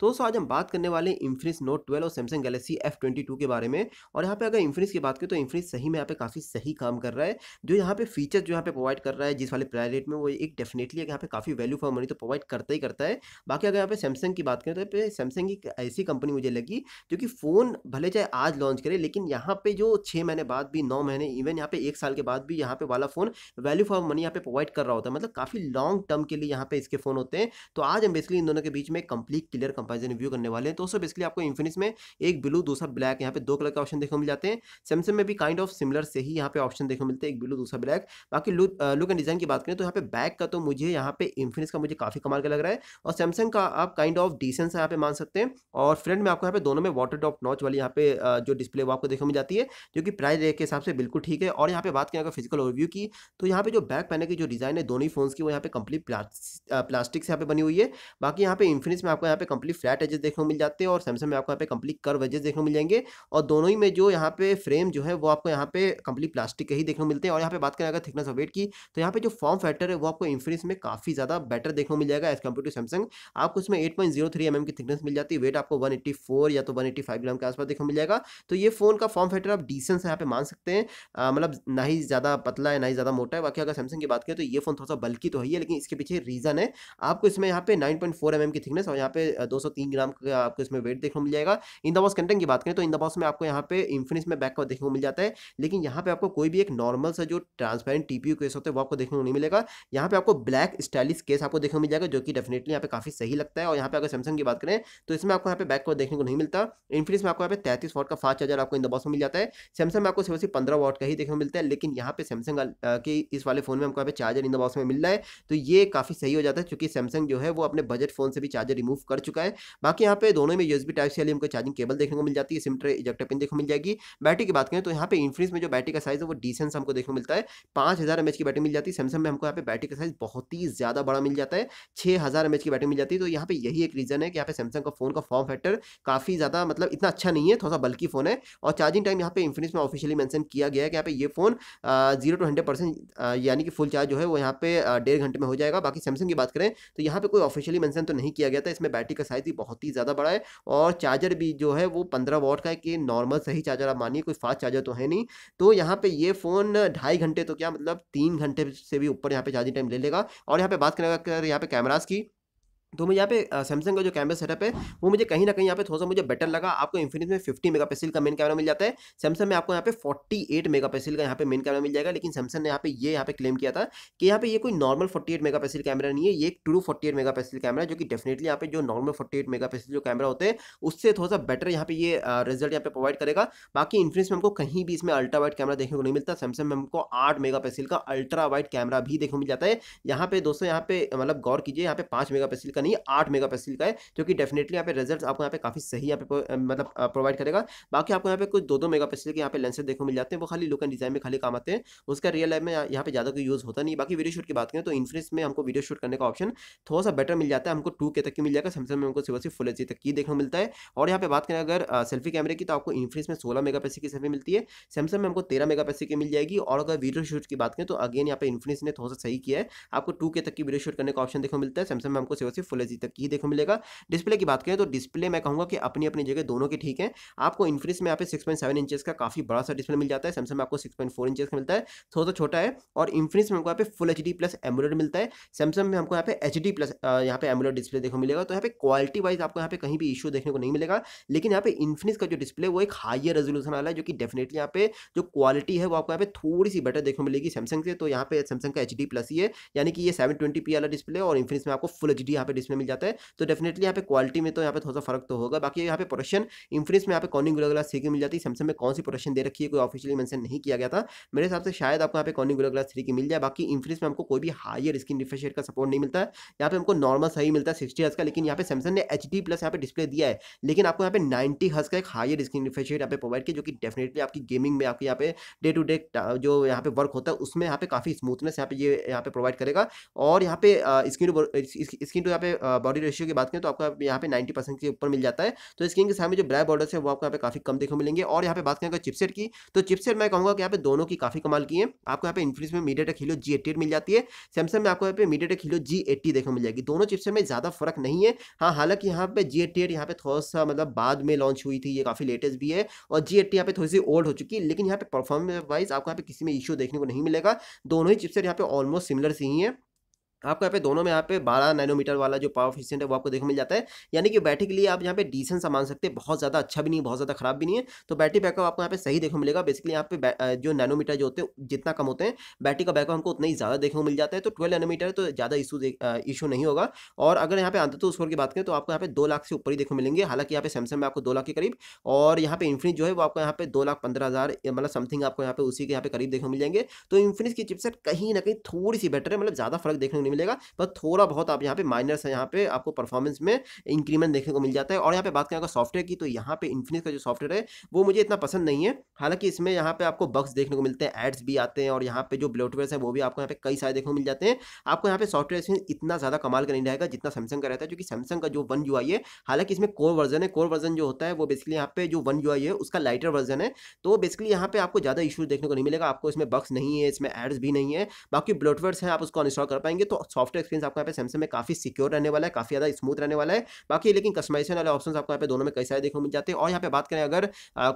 तो दोस्तों आज हम बात करने वाले इन्फिनिक्स नोट ट्वेल्व और सैमसंग गैलेक्सी टू के बारे में और यहाँ पे अगर इन्फिनिक्स की बात करें तो इन्फिनिक्स सही में यहाँ पे काफ़ी सही काम कर रहा है जो यहाँ पे फीचर जो यहाँ पे प्रोवाइड कर रहा है जिस वाले प्राइस रेट में वो एक डेफिनेटली यहाँ पे काफ़ी वैल्यू फॉर मनी तो प्रोवाइड करता ही करता है बाकी अगर यहाँ पे सैमसंग की बात करें तो सैमसंग की ऐसी कंपनी मुझे लगी जो कि फ़ोन भले चाहे आज लॉन्च करे लेकिन यहाँ पे जो छः महीने बाद भी नौ महीने इवन यहाँ पे एक साल के बाद भी यहाँ पे वाला फ़ोन वैल्यू फॉर मनी यहाँ पे प्रोवाइड कर रहा होता है मतलब काफ़ी लॉन्ग टर्म के लिए यहाँ पे इसके फ़ोन होते हैं तो आज हम बेसिकली इन दोनों के बीच में कंप्लीट क्लियर कंपेरिजन रिव्यू करने वाले हैं तो सो बेसिकली आपको इन्फिनिक्स में एक ब्लू दूसरा ब्लैक यहाँ पे दो कलर के ऑप्शन देखने को मिल जाते हैं सैमसंग में भी काइंड ऑफ सिमिलर से ही यहाँ पे ऑप्शन देखने को मिलते हैं एक ब्लू दूसरा ब्लैक बाकी लुक एंड डिजाइन की बात करें तो यहाँ पे बैक का तो मुझे यहाँ पे इन्फिनिक्स का मुझे काफी कमाल का लग रहा है और सैमसंग का आप काइंड ऑफ डिसेंस यहाँ पे मान सकते हैं और फ्रंट में आपको यहाँ पे दोनों में वाटर ड्रॉप नॉच वाली यहाँ पे जो डिस्प्ले वो आपको देखने मिल जाती है जो कि प्राइस रेट के हिसाब से बिल्कुल ठीक है और यहाँ पे बात करें अगर फिजिकल ओवरव्यू की तो यहाँ पे जो बैक पहने की जो डिजाइन है दोनों ही फोन की वो यहाँ पे कंप्लीट प्लास्टिक से यहाँ पे बनी हुई है बाकी यहाँ पे इन्फिनिक्स में आपको यहाँ पे कंप्लीट फ्लैट एजेस देखने को मिल जाते हैं और सैमसंग में आपको यहाँ पे कंप्लीट कर्व एजेस देखने को मिल जाएंगे और दोनों ही में जो यहाँ पे फ्रेम जो है वो आपको यहाँ पे कंप्लीट प्लास्टिक के ही देखने को मिलते हैं और यहाँ पे बात करें अगर थिकनेस ऑफ वेट की तो यहाँ पे जो फॉर्म फैक्टर है वो आपको इन्फ्रेंस में काफी ज़्यादा बेटर देखने को मिल जाएगा एज कम्पेयर टू सैमसंग आपको उसमें eight point zero three M M की थिकनेस मिल जाती है वेट आपको वन एट्टी फोर या तो वन एट्टी फाइव ग्राम के आसपास देखने को मिल जाएगा तो ये फोन का फॉर्म फैक्टर आप डिसेंस यहाँ पे मान सकते हैं मतलब ना ही ज़्यादा पतला है ना ही ज़्यादा मोटा है बाकी अगर सैमसंग की बात करें तो ये फोन थोड़ा सा बल्कि तो है लेकिन इसके पीछे रीज़न है आपको इसमें यहाँ पे nine point four M M की थिकनेस और यहाँ पे दो सौ तीन ग्राम का आपको इसमें वेट देखने को मिल जाएगा इन द कंटेंट की बात करें तो इन द में आपको यहाँ पे इन्फिनिक्स में बैक देखने को मिल जाता है लेकिन यहाँ पे आपको कोई भी एक नॉर्मल सा जो ट्रांसपेरेंट टीपी केस होता है वो आपको देखने को नहीं मिलेगा यहाँ पे आपको ब्लैक स्टाइलिश केस आपको देखने को मिल जाएगा जो कि डेफिनेटली यहाँ पे काफी सही लगता है और यहाँ पे अगर सैमसंग की बात करें तो इसमें आपको यहाँ पे बैक देखने को नहीं मिलता इन्फिनिक्स में आपको यहाँ पे तैतीस वॉट का फास्ट चार्जर आपको इन द में मिल जाता है सैमसंग में आपको सिर्फ पंद्रह वॉट का ही देखने को मिलता है लेकिन यहाँ पे सैमसंग के इस वाले फोन में हमको यहाँ पे चार्जर इन द में मिल रहा है तो ये काफी सही हो जाता है क्योंकि सैमसंग जो है वो अपने बजट फोन से भी चार्जर रिमूव कर चुका है बाकी यहाँ पे दोनों में यूएसबी टाइप सी वाली हमको चार्जिंग केबल देखने को मिल जाती है सिमटर इजेक्टर पिन देखने को मिल जाएगी बैटरी की बात करें तो यहाँ पे इन्फिनिक्स में जो बैटरी का साइज है वो डिसेंस हमको देखने को मिलता है पाँच हज़ार की बैटरी मिल जाती है सैमसंग में हमको यहाँ पे बैटरी का साइज बहुत ही ज़्यादा बड़ा मिल जाता है छः हज़ार की बैटरी मिल जाती है तो यहाँ पे यही एक रीज़न है कि यहाँ पे सैमसंग का फ़ोन का फॉर्म फैक्टर काफ़ी ज़्यादा मतलब इतना अच्छा नहीं है थोड़ा सा बल्कि फ़ोन है और चार्जिंग टाइम यहाँ पे इन्फिनिक्स में ऑफिशियली मैंशन किया गया है कि यहाँ पे ये phone zero to hundred percent यानी कि फुल चार्ज जो है वो यहाँ पे डेढ़ घंटे में हो जाएगा बाकी सैमसंग की बात करें तो यहाँ पे कोई ऑफिशियली मैंशन तो नहीं किया गया था इसमें बैटरी का साइज भी बहुत ही ज़्यादा बड़ा है और चार्जर भी जो है वो पंद्रह वॉट का है कि नॉर्मल सही चार्जर आप मानिए कोई फास्ट चार्जर तो है नहीं तो यहाँ पे ये फ़ोन ढाई घंटे तो क्या मतलब तीन घंटे से भी ऊपर यहाँ पे चार्जिंग टाइम ले लेगा और यहाँ पे बात करें अगर यहाँ पर कैमराज की तो मुझे यहाँ पे सैमसंग का जो कैमरा सेटअप है वो मुझे कहीं ना कहीं यहाँ पे थोड़ा सा मुझे बेटर लगा आपको इन्फिनिक्स में 50 मेगापिक्सल का मेन कैमरा मिल जाता है सैमसंग में आपको यहाँ पे 48 मेगापिक्सल का यहाँ पे मेन कैमरा मिल जाएगा लेकिन सैमसंग ने यहाँ पे ये यहाँ पे क्लेम किया था कि यहाँ पे ये कोई नॉर्मल 48 मेगापिक्सल कैमरा नहीं है ये एक ट्रू 48 मेगापिक्सल कैमरा जो कि डेफिनेटली यहाँ पे जो नॉर्मल 48 मेगापिक्सल जो कैमरा होते हैं उससे थोड़ा सा बेटर यहाँ पे ये रिजल्ट यहाँ पे प्रोवाइड करेगा बाकी इन्फिनिक्स में हमको कहीं भी इसमें अल्ट्रा वाइट कैमरा देखने को नहीं मिलता सैमसंग में हमको आठ मेगा का अल्ट्रा वाइट कैमरा भी देखने को मिल जाता है यहाँ पे दोस्तों यहाँ पे मतलब गौर कीजिए यहाँ पे पाँच मेगा का नहीं आठ मेगा का है जो कि डेफिनेटली यहाँ पे रिजल्ट आपको यहाँ पे काफ़ी सही यहाँ पे मतलब प्रोवाइड करेगा बाकी आपको यहाँ पे कुछ दो दो मेगा पिक्सल के यहाँ पे लेंसेज देखो मिल जाते हैं वो खाली लुक एंड डिजाइन में खाली काम आते हैं उसका रियल लाइफ में यहाँ पे ज़्यादा कोई यूज़ होता नहीं बाकी वीडियो शूट की बात करें तो इन्फ्रेंस में हमको वीडियो शूट करने का ऑप्शन थोड़ा सा बेटर मिल जाता है हमको टू के तक की मिल जाएगा सैमसंग में हमको सिर्फ सिर्फ फुल एच तक की देखने को मिलता है और यहाँ पे बात करें अगर सेल्फी कैमरे की तो आपको इन्फ्रेंस में सोलह मेगा की सेल्फी मिलती है सैमसंग में हमको तेरह मेगा की मिल जाएगी और अगर वीडियो शूट की बात करें तो अगेन यहाँ पे इन्फ्रेंस ने थोड़ा सा सही किया है आपको टू तक की वीडियो शूट करने का ऑप्शन देखने को मिलता है सैमसंग में हमको सिर्फ फुल एच तक ही देखो मिलेगा डिस्प्ले की बात करें तो डिस्प्ले मैं कहूँगा कि अपनी अपनी जगह दोनों के ठीक है आपको इन्फ्रिस में यहाँ पे सिक्स पॉइंट का काफी बड़ा सा डिस्प्ले मिल जाता है सैमसंग में आपको सिक्स पॉइंट का मिलता है थोड़ा छोटा है और इन्फ्रिस में हमको यहाँ पे फुल एच प्लस एमुलेट मिलता है सैमसंग में हमको यहाँ पे एच प्लस यहाँ पे एमुलेट डिस्प्ले देखो मिलेगा तो यहाँ पे क्वालिटी वाइज आपको यहाँ पे कहीं भी इशू देखने को नहीं मिलेगा लेकिन यहाँ पे इन्फिनिस का जो डिस्प्ले वो एक हाइयर रेजोल्यूशन वाला है जो कि डेफिनेटली यहाँ पे जो क्वालिटी है वो आपको यहाँ पे थोड़ी सी बेटर देखने मिलेगी सैमसंग से तो यहाँ पे सैमसंग का एच प्लस ही है यानी कि ये सेवन ट्वेंटी वाला डिस्प्ले और इन्फिनिस में आपको फुल एच डी यहाँ पे हंड्रेड इसमें मिल जाता है तो डेफिनेटली यहाँ पे क्वालिटी में तो यहाँ पे थोड़ा सा फर्क तो होगा बाकी यहाँ पे प्रोडक्शन इंफ्रेंस में यहाँ पे कॉनिंग गुला ग्लास थ्री की मिल जाती है सैमसंग में कौन सी प्रोडक्शन दे रखी है कोई ऑफिशियली मैंशन नहीं किया गया था मेरे हिसाब से शायद आपको यहाँ पे कॉनिंग गुला ग्लास थ्री की मिल जाए बाकी इंफ्रेंस में हमको कोई भी हायर स्क्रीन रिफ्रेश का सपोर्ट नहीं मिलता है यहाँ पे हमको नॉर्मल सही मिलता है सिक्सटी हज का लेकिन यहाँ पे सैमसंग ने एच डी प्लस यहाँ पे डिस्प्ले दिया है लेकिन आपको यहाँ पे नाइनटी हज का एक हायर स्क्रीन रिफ्रेश यहाँ पे प्रोवाइड किया जो कि डेफिनेटली आपकी गेमिंग में आपके यहाँ पे डे टू डे जो यहाँ पे वर्क होता है उसमें यहाँ पे काफ़ी स्मूथनेस यहाँ पे ये यहाँ पे प्रोवाइड करेगा और यहाँ पे स्क्रीन स्क्रीन टू यहाँ पे पे बॉडी रेशियो की बात करें तो आपको यहाँ पे नाइन्टी परसेंट के ऊपर मिल जाता है तो स्क्रीन के सामने जो ब्लैक बॉर्डर्स है वो आपको यहाँ पे काफी कम देखने को मिलेंगे और यहाँ पे बात करें अगर चिपसेट की तो चिपसेट मैं कहूँगा कि यहाँ पे दोनों की काफी कमाल की है आपको यहाँ पे इन्फिनिक्स में मीडिया टेक हिलो जी एट्टी मिल जाती है सैमसंग में आपको यहाँ पे मीडिया टेक हिलो जी एट्टी देखने मिल जाएगी दोनों चिपसेट में ज़्यादा फर्क नहीं है हाँ हालांकि यहाँ पे जी एट्टी एट यहाँ पे थोड़ा सा मतलब बाद में लॉन्च हुई थी ये काफ़ी लेटेस्ट भी है और जी एट्टी यहाँ पे थोड़ी सी ओल्ड हो चुकी है लेकिन यहाँ पे परफॉर्मेंस वाइज आपको यहाँ पे किसी में इशू देखने को नहीं मिलेगा दोनों ही चिपसेट यहाँ पे ऑलमोस्ट सिमिलर सी ही है आपको यहाँ पे दोनों में यहाँ पे 12 नैनोमीटर वाला जो पावर एफिशिएंट है वो आपको देखने मिल जाता है यानी कि बैटरी के लिए आप यहाँ पे डिसेंट सामान सकते हैं बहुत ज़्यादा अच्छा भी नहीं है बहुत ज़्यादा खराब भी नहीं है तो बैटरी बैकअप आपको यहाँ पे सही देखो मिलेगा बेसिकली यहाँ पे जो नैनोमीटर जो होते हैं जितना कम होते हैं बैटरी का बैकअप हमको उतना ही ज़्यादा देखने को मिल जाता है तो ट्वेल्व नैनोमीटर तो ज़्यादा इशू इशू नहीं होगा और अगर यहाँ पे अंत स्कोर की बात करें तो आपको यहाँ पे दो लाख से ऊपर ही देखो मिलेंगे हालांकि यहाँ पे सैमसंग में आपको दो लाख के करीब और यहाँ पे इन्फिनिक जो है वो आपको यहाँ पे दो लाख पंद्रह हज़ार मतलब समथिंग आपको यहाँ पे उसी के यहाँ पे करीब देखने मिल जाएंगे तो इन्फिनिक्स की चिपसेट कहीं ना कहीं थोड़ी सी बेटर है मतलब ज़्यादा फर्क देखने नहीं मिलेगा बस थोड़ा बहुत आप यहाँ पे माइनस है यहाँ पे आपको परफॉर्मेंस में इंक्रीमेंट देखने को मिल जाता है और यहाँ पे बात करें अगर सॉफ्टवेयर की तो यहाँ पे इन्फिनिक्स का जो सॉफ्टवेयर है वो मुझे इतना पसंद नहीं है हालांकि इसमें यहाँ पे आपको बक्स देखने को मिलते हैं एड्स भी आते हैं और यहाँ पे जो ब्लोटवेयर है वो भी आपको यहाँ पे कई सारे देखने को मिल जाते हैं आपको यहाँ पे सॉफ्टवेयर इसमें इतना ज़्यादा कमाल का नहीं रहेगा जितना सैमसंग का रहता है क्योंकि सैमसंग का जो वन यू है हालांकि इसमें कोर वर्जन है कोर वर्जन जो होता है वो बेसिकली यहाँ पे जो वन यू है उसका लाइटर वर्जन है तो बेसिकली यहाँ पे आपको ज़्यादा इशू देखने को नहीं मिलेगा आपको इसमें बक्स नहीं है इसमें एड्स भी नहीं है बाकी ब्लोटवेयर्स हैं आप उसको अनस्टॉल कर पाएंगे तो सॉफ्टवेयर एक्सपीरियंस आपको यहाँ पे सैमसंग में काफी सिक्योर रहने वाला है काफी ज्यादा स्मूथ रहने वाला है बाकी लेकिन कस्टमाइजेशन वाले ऑप्शन आपको यहाँ पे दोनों में कई सारे देखने मिल जाते हैं और यहाँ पे बात करें अगर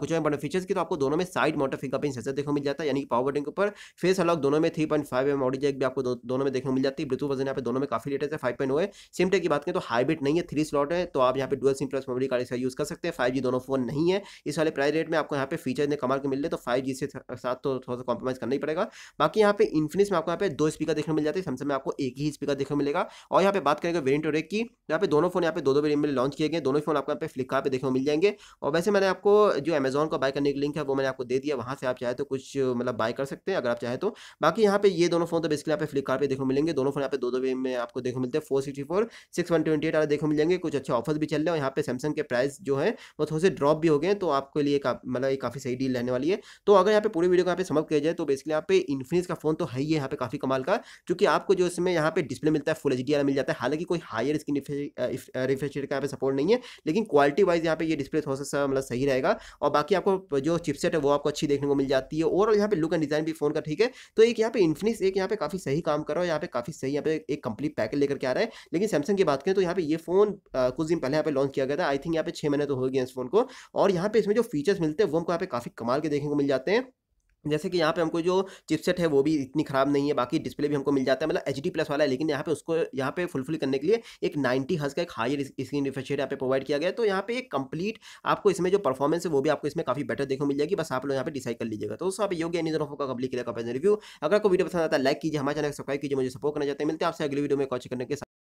कुछ बड़े फीचर्स की तो आपको दोनों में साइड मोटर फिंगरप्रिंट सेंसर देखो मिल जाता है यानी पावर बटन के ऊपर फेस अलॉक दोनों में three point five M audio jack भी आपको दोनों में देखने मिल जाती है ब्लूटूथ वर्जन यहाँ पे दोनों में काफी लेटेस्ट है फाइव पॉइंट oh है सिम टेक की बात करें तो हाइब्रिड नहीं है थ्री स्लॉट है तो आप यहाँ पे dual SIM plus memory card use कर सकते हैं फाइव दोनों फोन नहीं है इस वाले प्राइस रेट में आपको यहाँ पे फीचर ने कमाल के मिले तो फाइव से साथ तो थोड़ा सा कॉम्प्रोमाइज करना ही पड़ेगा बाकी यहाँ पे इन्फिनिक्स में आपको यहाँ पे दो स्पीकर देखने मिल जाते हैं सैमसंग में आपको एक एक ही स्पीकर देखने मिलेगा और यहाँ पे बात करेंगे वेरियंट और एक की यहाँ पे दोनों फोन यहाँ पे दो दो वेरियंट में लॉन्च किए गए दोनों फोन आपको यहाँ पे फ्लिपकार्ट पे देखने को मिल जाएंगे और वैसे मैंने आपको जो अमेजोन का बाय करने की लिंक है वो मैंने आपको दे दिया वहाँ से आप चाहे तो कुछ मतलब बाय कर सकते हैं अगर आप चाहे तो बाकी यहाँ पे ये दोनों फोन तो बेसिकली यहाँ पे फ्लिपकार्ट पे देखने मिलेंगे दोनों फोन यहाँ पे दो दो वेरियंट में आपको देखने मिलते हैं four sixty four six one twenty eight देखने मिल जाएंगे कुछ अच्छे ऑफर भी चल रहे हैं और यहाँ पे सैमसंग के प्राइस जो है वो थोड़े से ड्रॉप भी हो गए तो आपके लिए मतलब ये काफ़ी सही डील रहने वाली है तो अगर यहाँ पे पूरी वीडियो को यहाँ पे समझ किया जाए तो बेसिकली यहाँ पे इन्फिनिक्स का फोन तो है ही यहाँ पे काफ़ी कमाल का क्योंकि आपको जो इसमें यहाँ पे डिस्प्ले मिलता है फुल एच डी मिल जाता है हालांकि कोई हायर स्क्रीन रिफ्रेश का यहाँ पे सपोर्ट नहीं है लेकिन क्वालिटी वाइज यहाँ पे ये डिस्प्ले थोड़ा सा मतलब सही रहेगा और बाकी आपको जो चिपसेट है वो आपको अच्छी देखने को मिल जाती है ओवरऑल यहाँ पे लुक एंड डिजाइन भी फोन का ठीक है तो एक यहाँ पे इन्फिनिक्स एक यहाँ पे काफी सही काम कर रहा है यहाँ पे काफी सही यहाँ पे एक कंप्लीट पैकेज लेकर के आ रहा है लेकिन सैमसंग की बात करें तो यहाँ पे ये फोन कुछ दिन पहले यहाँ पे लॉन्च किया गया था आई थिंक यहाँ पे छह महीने तो हो गया इस फोन को और यहाँ पे इसमें जो फीचर्स मिलते हैं वो हमको यहाँ पे काफी कमाल के देखने को मिल जाते हैं जैसे कि यहाँ पे हमको जो चिपसेट है वो भी इतनी ख़राब नहीं है बाकी डिस्प्ले भी हमको मिल जाता है मतलब एच डी प्लस वाला है लेकिन यहाँ पे उसको यहाँ पे फुलफिल करने के लिए एक 90 हज का एक हायर स्क्रीन रिफ्रेश रेट यहाँ पे प्रोवाइड किया गया तो यहाँ पे एक कंप्लीट आपको इसमें जो परफॉर्मेंस है वो भी आपको इसमें काफ़ी बेटर देखो मिल जाएगी बस आप लोग यहाँ पे डिसाइड कर लीजिएगा तो आप योग्य निजरों का कंप्लीट किया रिव्यू अगर आपको वीडियो पसंद आता है लाइक कीजिए हमारे चैनल सब्सक्राइब कीजिए मुझे सपोर्ट करना चाहते हैं मिलते हैं आपसे अगली वीडियो में कॉच करने के